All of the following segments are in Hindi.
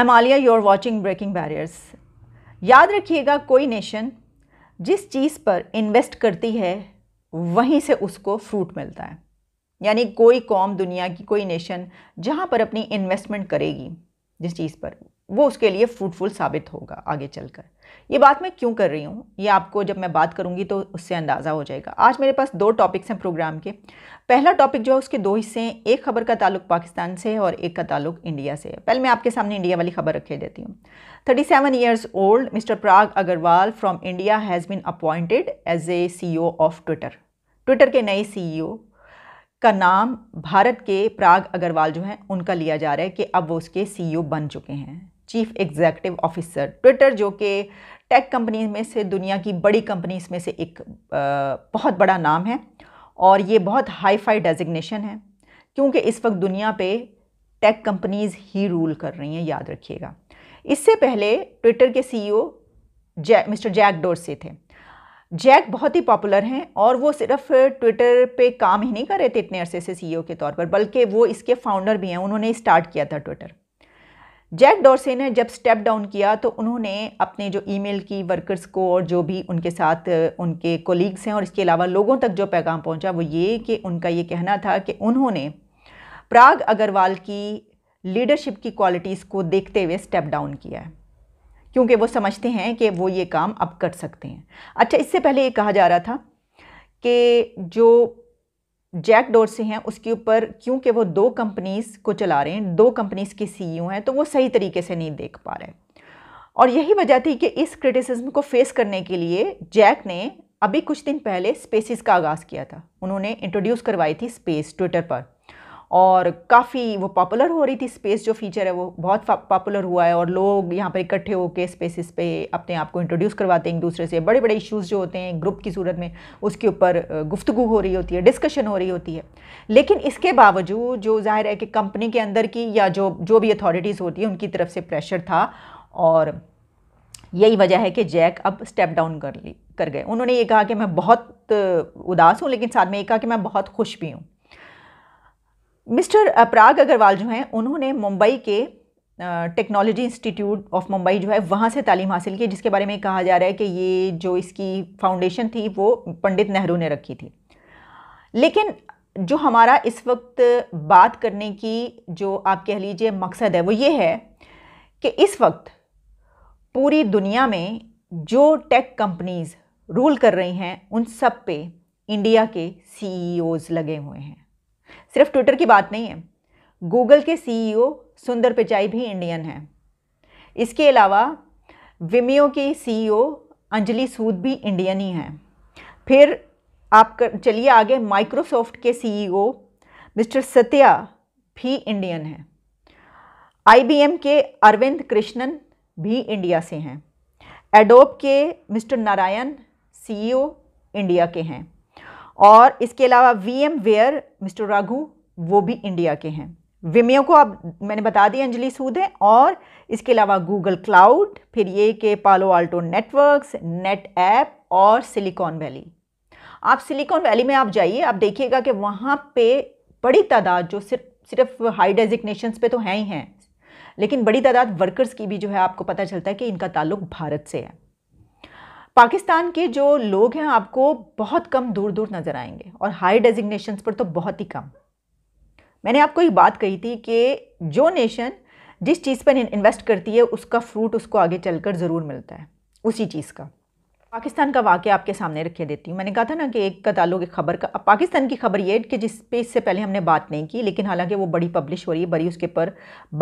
I'm you are watching breaking barriers याद रखिएगा कोई नेशन जिस चीज़ पर इन्वेस्ट करती है वहीं से उसको फ्रूट मिलता है यानी कोई कौम दुनिया की कोई नेशन जहाँ पर अपनी इन्वेस्टमेंट करेगी जिस चीज़ पर वो उसके लिए फ्रूटफुल साबित होगा आगे चलकर ये बात मैं क्यों कर रही हूँ ये आपको जब मैं बात करूँगी तो उससे अंदाज़ा हो जाएगा आज मेरे पास दो टॉपिक्स हैं प्रोग्राम के पहला टॉपिक जो है उसके दो हिस्से हैं एक खबर का ताल्लुक पाकिस्तान से है और एक का ताल्लुक इंडिया से है पहले मैं आपके सामने इंडिया वाली खबर रखे देती हूँ thirty seven years old mister Parag Agrawal from India has been appointed as a C of Twitter Twitter के नए सी e का नाम भारत के प्राग अग्रवाल जो हैं उनका लिया जा रहा है कि अब वो उसके सी e बन चुके हैं चीफ एग्जैक्टिव ऑफिसर ट्विटर जो कि टेक कंपनीज में से दुनिया की बड़ी कंपनीज में से एक बहुत बड़ा नाम है और ये बहुत हाई फाई डेजिग्नेशन है क्योंकि इस वक्त दुनिया पे टेक कंपनीज ही रूल कर रही हैं याद रखिएगा इससे पहले ट्विटर के सीईओ e जै मिस्टर जैक डोरसे थे जैक बहुत ही पॉपुलर हैं और वो सिर्फ ट्विटर पे काम ही नहीं कर रहे थे इतने अरसे से सीईओ e के तौर पर बल्कि वो इसके फाउंडर भी हैं उन्होंने स्टार्ट किया था ट्विटर जैक डॉर्से ने जब स्टेप डाउन किया तो उन्होंने अपने जो ईमेल की वर्कर्स को और जो भी उनके साथ उनके कोलीग्स हैं और इसके अलावा लोगों तक जो पैगाम पहुंचा वो ये कि उनका ये कहना था कि उन्होंने प्राग अग्रवाल की लीडरशिप की क्वालिटीज़ को देखते हुए स्टेप डाउन किया है क्योंकि वो समझते हैं कि वो ये काम अब कर सकते हैं अच्छा इससे पहले ये कहा जा रहा था कि जो जैक डोरसी हैं उसके ऊपर क्योंकि वो दो कंपनीज़ को चला रहे हैं दो कंपनीज़ के सी e हैं तो वो सही तरीके से नहीं देख पा रहे और यही वजह थी कि इस क्रिटिसिज्म को फेस करने के लिए जैक ने अभी कुछ दिन पहले स्पेसिस का आगाज़ किया था उन्होंने इंट्रोड्यूस करवाई थी स्पेस ट्विटर पर और काफ़ी वो पॉपुलर हो रही थी स्पेस जो फीचर है वो बहुत पॉपुलर हुआ है और लोग यहाँ पर इकट्ठे होकर स्पेसिस पे अपने आप को इंट्रोड्यूस करवाते हैं एक दूसरे से बड़े बड़े इश्यूज़ जो होते हैं ग्रुप की सूरत में उसके ऊपर गुफ्तु हो रही होती है डिस्कशन हो रही होती है लेकिन इसके बावजूद जो जाहिर है कि कंपनी के अंदर की या जो जो भी अथॉरिटीज़ होती है उनकी तरफ से प्रेशर था और यही वजह है कि जैक अब स्टेप डाउन कर ली कर गए उन्होंने ये कहा कि मैं बहुत उदास हूँ लेकिन साथ में ये कहा कि मैं बहुत खुश भी हूँ मिस्टर प्राग अग्रवाल जो हैं उन्होंने मुंबई के टेक्नोलॉजी इंस्टीट्यूट ऑफ मुंबई जो है वहाँ से तालीम हासिल की जिसके बारे में कहा जा रहा है कि ये जो इसकी फाउंडेशन थी वो पंडित नेहरू ने रखी थी लेकिन जो हमारा इस वक्त बात करने की जो आप कह लीजिए मकसद है वो ये है कि इस वक्त पूरी दुनिया में जो टेक कंपनीज़ रूल कर रही हैं उन सब पे इंडिया के सीईओज e लगे हुए हैं सिर्फ ट्विटर की बात नहीं है गूगल के सीईओ e सुंदर पिचाई भी इंडियन हैं इसके अलावा विमियो की सीईओ अंजलि सूद भी इंडियन ही हैं फिर आप चलिए आगे माइक्रोसॉफ्ट के सीईओ e मिस्टर सत्या भी इंडियन हैं आईबीएम के अरविंद कृष्णन भी इंडिया से हैं एडोप के mister Narayan CEO e India के हैं और इसके अलावा VMware mister Raghu वो भी इंडिया के हैं विमियो को आप मैंने बता दी अंजलि सूद है और इसके अलावा गूगल क्लाउड फिर ये के Palo Alto Networks NetApp और सिलिकॉन वैली आप सिलिकॉन वैली में आप जाइए आप देखिएगा कि वहाँ पे बड़ी तादाद जो सिर्फ सिर्फ हाई डेजिग्नेशन पे तो हैं ही हैं लेकिन बड़ी तादाद वर्कर्स की भी जो है आपको पता चलता है कि इनका ताल्लुक भारत से है पाकिस्तान के जो लोग हैं आपको बहुत कम दूर दूर नज़र आएंगे और हाई डेजिग्नेशंस पर तो बहुत ही कम मैंने आपको एक बात कही थी कि जो नेशन जिस चीज़ पर इन्वेस्ट करती है उसका फ्रूट उसको आगे चलकर ज़रूर मिलता है उसी चीज़ का पाकिस्तान का वाक़ आपके सामने रखे देती हूँ मैंने कहा था ना कि एक का की खबर का पाकिस्तान की खबर ये कि जिस पे इससे पहले हमने बात नहीं की लेकिन हालांकि वो बड़ी पब्लिश हो रही है बड़ी उसके ऊपर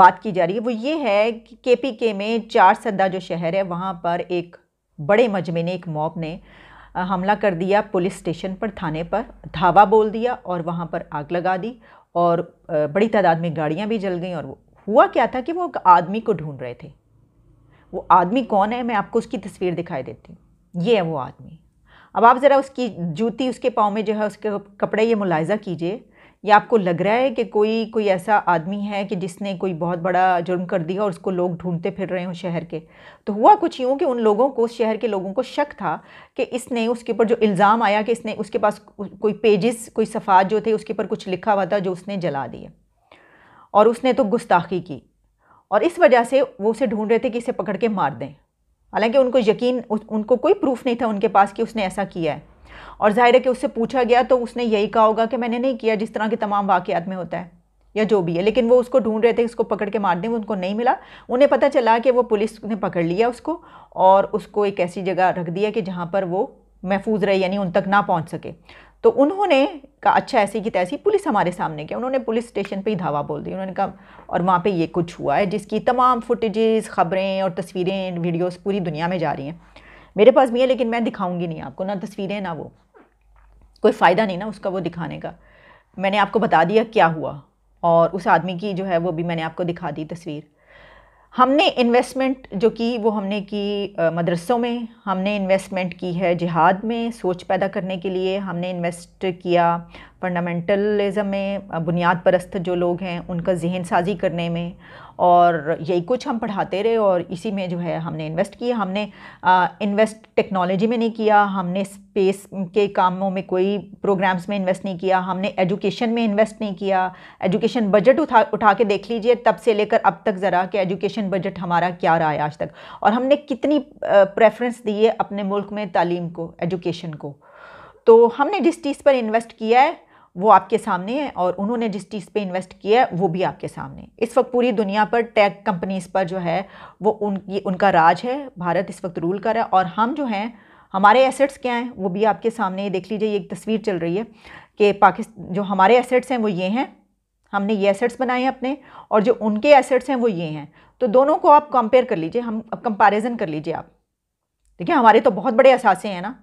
बात की जा रही है वो ये है कि के पी के में चार सद्दा जो शहर है वहाँ पर एक बड़े मजमे ने एक मॉब ने हमला कर दिया पुलिस स्टेशन पर थाने पर धावा बोल दिया और वहाँ पर आग लगा दी और बड़ी तादाद में गाड़ियाँ भी जल गई और हुआ क्या था कि वो आदमी को ढूंढ रहे थे वो आदमी कौन है मैं आपको उसकी तस्वीर दिखाई देती हूँ ये है वो आदमी अब आप ज़रा उसकी जूती उसके पाँव में जो है उसके कपड़े ये मुलायजा कीजिए या आपको लग रहा है कि कोई कोई ऐसा आदमी है कि जिसने कोई बहुत बड़ा जुर्म कर दिया और उसको लोग ढूंढते फिर रहे हों शहर के तो हुआ कुछ यूँ कि उन लोगों को शहर के लोगों को शक था कि इसने उसके ऊपर जो इल्ज़ाम आया कि इसने उसके पास कोई पेजेस कोई सफ़ात जो थे उसके ऊपर कुछ लिखा हुआ था जो उसने जला दिए और उसने तो गुस्ताखी की और इस वजह से वो उसे ढूंढ रहे थे कि इसे पकड़ के मार दें हालांकि उनको यकीन उनको कोई प्रूफ नहीं था उनके पास कि उसने ऐसा किया है और जाहिर है कि उससे पूछा गया तो उसने यही कहा होगा कि मैंने नहीं किया जिस तरह के तमाम वाकयात में होता है या जो भी है लेकिन वो उसको ढूंढ रहे थे उसको पकड़ के मार दें उनको नहीं मिला उन्हें पता चला कि वो पुलिस ने पकड़ लिया उसको और उसको एक ऐसी जगह रख दिया कि जहाँ पर वो महफूज रहे यानी उन तक ना पहुँच सके तो उन्होंने कहा अच्छा ऐसी की तैसी पुलिस हमारे सामने क्या उन्होंने पुलिस स्टेशन पे ही धावा बोल दी उन्होंने कहा और वहाँ पे ये कुछ हुआ है जिसकी तमाम फुटेजेस ख़बरें और तस्वीरें वीडियोस पूरी दुनिया में जा रही हैं मेरे पास भी है लेकिन मैं दिखाऊंगी नहीं आपको ना तस्वीरें ना वो कोई फ़ायदा नहीं ना उसका वो दिखाने का मैंने आपको बता दिया क्या हुआ और उस आदमी की जो है वो भी मैंने आपको दिखा दी तस्वीर हमने इन्वेस्टमेंट जो की वो हमने की मदरसों में हमने इन्वेस्टमेंट की है जिहाद में सोच पैदा करने के लिए हमने इन्वेस्ट किया फंडामेंटलिज़म में बुनियाद परस्त जो लोग हैं उनका जहन साजी करने में और यही कुछ हम पढ़ाते रहे और इसी में जो है हमने इन्वेस्ट किया हमने आ, इन्वेस्ट टेक्नोलॉजी में नहीं किया हमने स्पेस के कामों में कोई प्रोग्राम्स में इन्वेस्ट नहीं किया हमने एजुकेशन में इन्वेस्ट नहीं किया एजुकेशन बजट उठा उठा के देख लीजिए तब से लेकर अब तक ज़रा कि एजुकेशन बजट हमारा क्या रहा है आज तक और हमने कितनी प्रेफरेंस दी है अपने मुल्क में तालीम को एजुकेशन को तो हमने जिस चीज़ पर इन्वेस्ट किया है वो आपके सामने है और उन्होंने जिस चीज़ पे इन्वेस्ट किया है वो भी आपके सामने इस वक्त पूरी दुनिया पर टेक कंपनीज पर जो है वो उनकी उनका राज है भारत इस वक्त रूल कर रहा है और हम जो हैं हमारे एसेट्स क्या हैं वो भी आपके सामने देख लीजिए एक तस्वीर चल रही है कि पाकिस्तान जो हमारे एसेट्स हैं वो ये हैं हमने ये एसेट्स बनाए हैं अपने और जो उनके एसेट्स हैं वो ये हैं तो दोनों को आप कंपेयर कर लीजिए हम कंपैरिजन कर लीजिए आप देखिए हमारे तो बहुत बड़े असासे हैं ना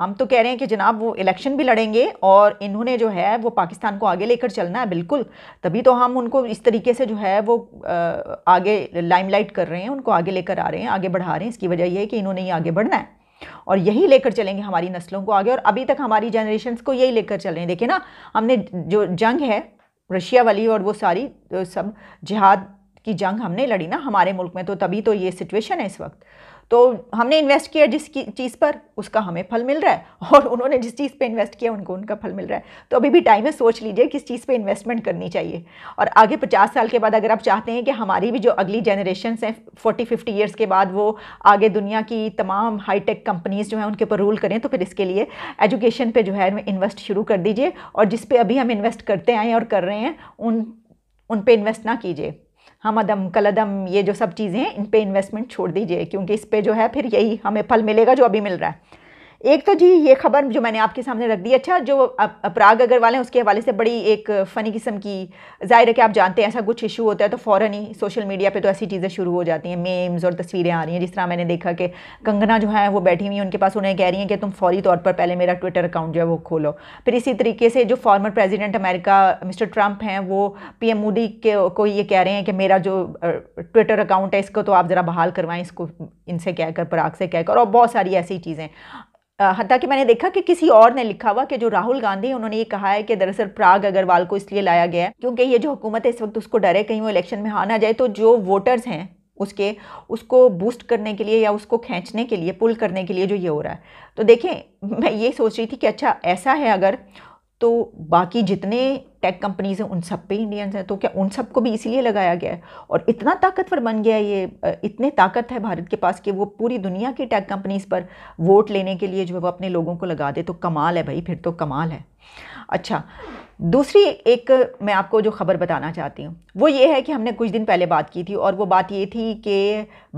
हम तो कह रहे हैं कि जनाब वो इलेक्शन भी लड़ेंगे और इन्होंने जो है वो पाकिस्तान को आगे लेकर चलना है बिल्कुल तभी तो हम उनको इस तरीके से जो है वो आगे लाइमलाइट कर रहे हैं उनको आगे लेकर आ रहे हैं आगे बढ़ा रहे हैं इसकी वजह यह है कि इन्होंने ही आगे बढ़ना है और यही लेकर चलेंगे हमारी नस्लों को आगे और अभी तक हमारी जनरेशन को यही लेकर चल रहे हैं देखिए ना हमने जो जंग है रशिया वाली और वो सारी सब जिहाद की जंग हमने लड़ी ना हमारे मुल्क में तो तभी तो ये सिचुएशन है इस वक्त तो हमने इन्वेस्ट किया जिस चीज़ पर उसका हमें फल मिल रहा है और उन्होंने जिस चीज़ पे इन्वेस्ट किया उनको उनका फल मिल रहा है तो अभी भी टाइम है सोच लीजिए किस चीज़ पे इन्वेस्टमेंट करनी चाहिए और आगे 50 साल के बाद अगर आप चाहते हैं कि हमारी भी जो अगली जनरेशन हैं 40 50 ईयर्स के बाद वो आगे दुनिया की तमाम हाईटेक कंपनीज़ जो हैं उनके ऊपर रूल करें तो फिर इसके लिए एजुकेशन पर जो है इन्वेस्ट शुरू कर दीजिए और जिस पर अभी हम इन्वेस्ट करते आएँ और कर रहे हैं उन उन पर इन्वेस्ट ना कीजिए हमदम कलदम ये जो सब चीज़ें हैं इन पर इन्वेस्टमेंट छोड़ दीजिए क्योंकि इस पर जो है फिर यही हमें फल मिलेगा जो अभी मिल रहा है एक तो जी ये खबर जो मैंने आपके सामने रख दी अच्छा जो अपराग अग्रवाल हैं उसके हवाले से बड़ी एक फ़नी किस्म की जाहिर है कि आप जानते हैं ऐसा कुछ इशू होता है तो फ़ौर ही सोशल मीडिया पे तो ऐसी चीज़ें शुरू हो जाती हैं मेम्स और तस्वीरें आ रही हैं जिस तरह मैंने देखा कि कंगना जो है वो बैठी हुई हैं उनके पास उन्हें कह रही हैं कि तुम फौरी तौर पर पहले मेरा ट्विटर अकाउंट जो है वो खोलो फिर इसी तरीके से जो former president America mister Trump हैं वो पी मोदी के को ये कह रहे हैं कि मेरा जो ट्विटर अकाउंट है इसको तो आप ज़रा बहाल करवाएं इसको इनसे कहकर कर पराग से कहकर कर और बहुत सारी ऐसी चीज़ें हत्या कि मैंने देखा कि किसी और ने लिखा हुआ कि जो राहुल गांधी उन्होंने ये कहा है कि दरअसल प्राग अग्रवाल को इसलिए लाया गया है क्योंकि ये जो हुकूमत है इस वक्त उसको डर है कहीं वो इलेक्शन में हार ना जाए तो जो वोटर्स हैं उसके उसको बूस्ट करने के लिए या उसको खींचने के लिए पुल करने के लिए जो ये हो रहा है तो देखें मैं ये सोच रही थी कि अच्छा ऐसा है अगर तो बाकी जितने टेक कंपनीज हैं उन सब पे इंडियंस हैं तो क्या उन सबको भी इसीलिए लगाया गया है और इतना ताकतवर बन गया है ये इतने ताकत है भारत के पास कि वो पूरी दुनिया की टेक कंपनीज पर वोट लेने के लिए जो है वो अपने लोगों को लगा दे तो कमाल है भाई फिर तो कमाल है अच्छा दूसरी एक मैं आपको जो खबर बताना चाहती हूँ वो ये है कि हमने कुछ दिन पहले बात की थी और वो बात ये थी कि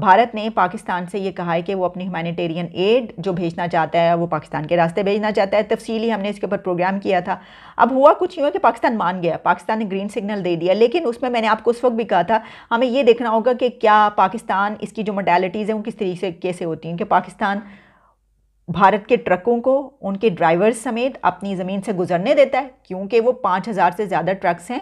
भारत ने पाकिस्तान से ये कहा है कि वो अपनी ह्यूमानिटेरियन एड जो भेजना चाहता है वो पाकिस्तान के रास्ते भेजना चाहता है तफसीली हमने इसके ऊपर प्रोग्राम किया था अब हुआ कुछ यूँ कि पाकिस्तान मान गया पाकिस्तान ने ग्रीन सिग्नल दे दिया लेकिन उसमें मैंने आपको उस वक्त भी कहा था हमें ये देखना होगा कि क्या पाकिस्तान इसकी जो मोडेलिटीज़ हैं वो किस तरीके से होती हैं कि पाकिस्तान भारत के ट्रकों को उनके ड्राइवर्स समेत अपनी ज़मीन से गुजरने देता है क्योंकि वो पाँच हज़ार से ज़्यादा ट्रक्स हैं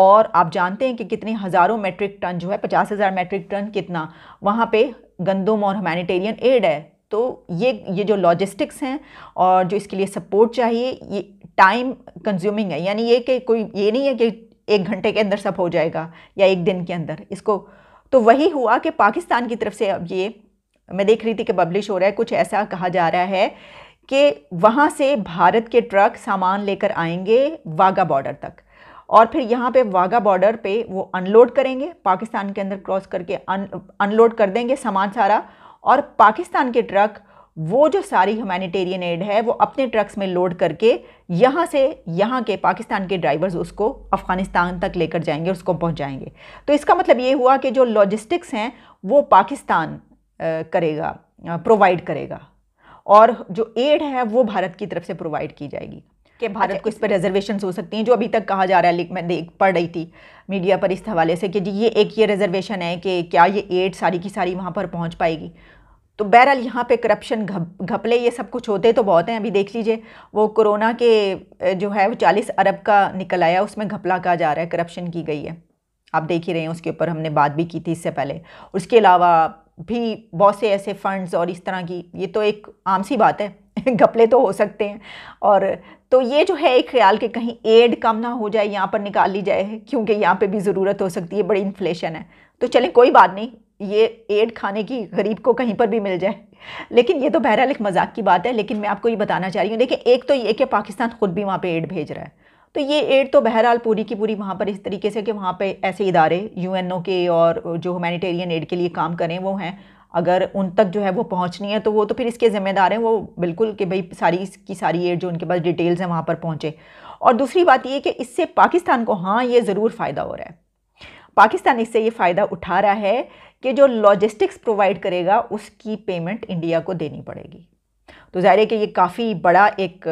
और आप जानते हैं कि कितने हज़ारों मेट्रिक टन जो है पचास हज़ार मेट्रिक टन कितना वहाँ पे गंदम और ह्यूमैनिटेरियन एड है तो ये ये जो लॉजिस्टिक्स हैं और जो इसके लिए सपोर्ट चाहिए ये टाइम कंज्यूमिंग है यानी ये कि कोई ये नहीं है कि एक घंटे के अंदर सब हो जाएगा या एक दिन के अंदर इसको तो वही हुआ कि पाकिस्तान की तरफ से अब ये मैं देख रही थी कि पब्लिश हो रहा है कुछ ऐसा कहा जा रहा है कि वहाँ से भारत के ट्रक सामान लेकर आएंगे वाघा बॉर्डर तक और फिर यहाँ पे वाघा बॉर्डर पे वो अनलोड करेंगे पाकिस्तान के अंदर क्रॉस करके अनलोड कर देंगे सामान सारा और पाकिस्तान के ट्रक वो जो सारी ह्यूमैनिटेरियन एड है वो अपने ट्रक्स में लोड करके यहाँ से यहाँ के पाकिस्तान के ड्राइवर्स उसको अफ़गानिस्तान तक लेकर जाएंगे उसको पहुँचाएंगे तो इसका मतलब ये हुआ कि जो लॉजिस्टिक्स हैं वो पाकिस्तान करेगा प्रोवाइड करेगा और जो एड है वो भारत की तरफ से प्रोवाइड की जाएगी कि भारत अच्छा, को इस पर रिजर्वेशन हो सकती हैं जो अभी तक कहा जा रहा है मैं देख पढ़ रही थी मीडिया पर इस हवाले से कि जी ये एक ये रिजर्वेशन है कि क्या ये एड सारी की सारी वहाँ पर पहुँच पाएगी तो बहरहाल यहाँ पे करप्शन घप घपले ये सब कुछ होते तो बहुत हैं अभी देख लीजिए वो कोरोना के जो है वो चालीस अरब का निकल आया उसमें घपला कहा जा रहा है करप्शन की गई है आप देख ही रहे हैं उसके ऊपर हमने बात भी की थी इससे पहले उसके अलावा भी बहुत से ऐसे फंड्स और इस तरह की ये तो एक आम सी बात है घपले तो हो सकते हैं और तो ये जो है एक ख्याल कि कहीं एड कम ना हो जाए यहाँ पर निकाल ली जाए क्योंकि यहाँ पे भी ज़रूरत हो सकती है बड़ी इन्फ्लेशन है तो चलें कोई बात नहीं ये एड खाने की गरीब को कहीं पर भी मिल जाए लेकिन ये तो बहरहाल एक मजाक की बात है लेकिन मैं आपको ये बताना चाह रही हूँ देखिए एक तो ये कि पाकिस्तान ख़ुद भी वहाँ पर एड भेज रहा है तो ये एड तो बहरहाल पूरी की पूरी वहाँ पर इस तरीके से कि वहाँ पर ऐसे इदारे ओ के और जो हुमेनिटेरियन एड के लिए काम करें वो हैं अगर उन तक जो है वो पहुँचनी है तो वो तो फिर इसके ज़िम्मेदार हैं वो बिल्कुल कि भाई सारी की सारी एड जो उनके पास डिटेल्स हैं वहाँ पर पहुँचे और दूसरी बात ये कि इससे पाकिस्तान को हाँ ये ज़रूर फ़ायदा हो रहा है पाकिस्तान इससे ये फ़ायदा उठा रहा है कि जो लॉजिस्टिक्स प्रोवाइड करेगा उसकी पेमेंट इंडिया को देनी पड़ेगी तो ज़ाहिर है कि ये काफ़ी बड़ा एक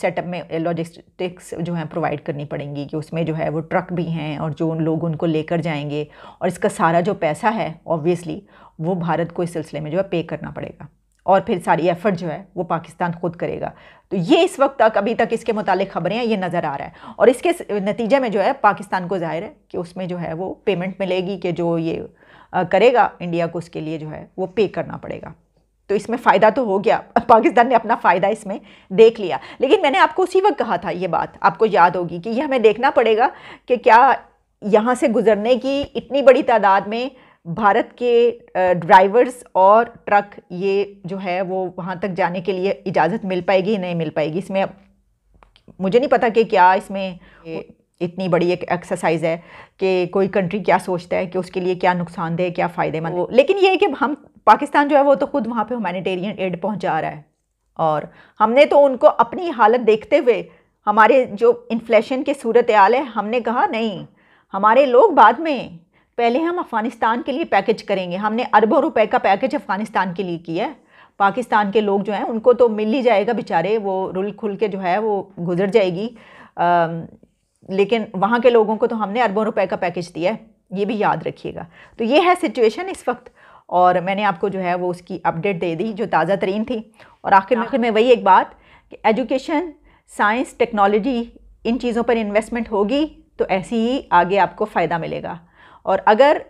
सेटअप में लॉजिस्टिक्स जो है प्रोवाइड करनी पड़ेंगी कि उसमें जो है वो ट्रक भी हैं और जो उन लोग उनको लेकर जाएंगे और इसका सारा जो पैसा है ऑब्वियसली वो भारत को इस सिलसिले में जो है पे करना पड़ेगा और फिर सारी एफ़र्ट जो है वो पाकिस्तान खुद करेगा तो ये इस वक्त तक अभी तक इसके मुतालिक खबरें हैं ये नज़र आ रहा है और इसके नतीजे में जो है पाकिस्तान को जाहिर है कि उसमें जो है वो पेमेंट मिलेगी कि जो ये करेगा इंडिया को उसके लिए जो है वो पे करना पड़ेगा तो इसमें फ़ायदा तो हो गया पाकिस्तान ने अपना फ़ायदा इसमें देख लिया लेकिन मैंने आपको उसी वक्त कहा था ये बात आपको याद होगी कि ये हमें देखना पड़ेगा कि क्या यहाँ से गुज़रने की इतनी बड़ी तादाद में भारत के ड्राइवर्स और ट्रक ये जो है वो वहाँ तक जाने के लिए इजाज़त मिल पाएगी नहीं मिल पाएगी इसमें मुझे नहीं पता कि क्या इसमें इतनी बड़ी एक एक्सरसाइज है कि कोई कंट्री क्या सोचता है कि उसके लिए क्या नुकसानदेह क्या फ़ायदेमंद लेकिन ये है कि हम पाकिस्तान जो है वो तो खुद वहाँ पे हुमानिटेरियन एड पहुँचा रहा है और हमने तो उनको अपनी हालत देखते हुए हमारे जो इन्फ्लेशन के सूरत आल है हमने कहा नहीं हमारे लोग बाद में पहले हम अफ़गानिस्तान के लिए पैकेज करेंगे हमने अरबों रुपए का पैकेज अफ़गानिस्तान के लिए किया है पाकिस्तान के लोग जो हैं उनको तो मिल ही जाएगा बेचारे वो रुल खुल के जो है वो गुजर जाएगी आ, लेकिन वहाँ के लोगों को तो हमने अरबों रुपए का पैकेज दिया है ये भी याद रखिएगा तो ये है सिचुएशन इस वक्त और मैंने आपको जो है वो उसकी अपडेट दे दी जो ताज़ा तरीन थी और आखिर में हाँ। आखिर में वही एक बात कि एजुकेशन साइंस टेक्नोलॉजी इन चीज़ों पर इन्वेस्टमेंट होगी तो ऐसे ही आगे आपको फ़ायदा मिलेगा और अगर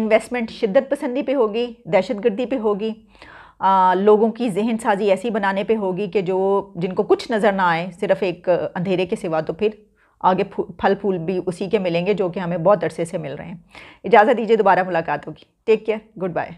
इन्वेस्टमेंट शिद्दत पसंदी पे होगी दहशत गर्दी पे होगी आ, लोगों की जहन साजी ऐसी बनाने पे होगी कि जो जिनको कुछ नज़र ना आए सिर्फ एक अंधेरे के सिवा तो फिर आगे फल फूल भी उसी के मिलेंगे जो कि हमें बहुत अरसे से मिल रहे हैं इजाज़त दीजिए दोबारा मुलाकात होगी टेक केयर गुड बाय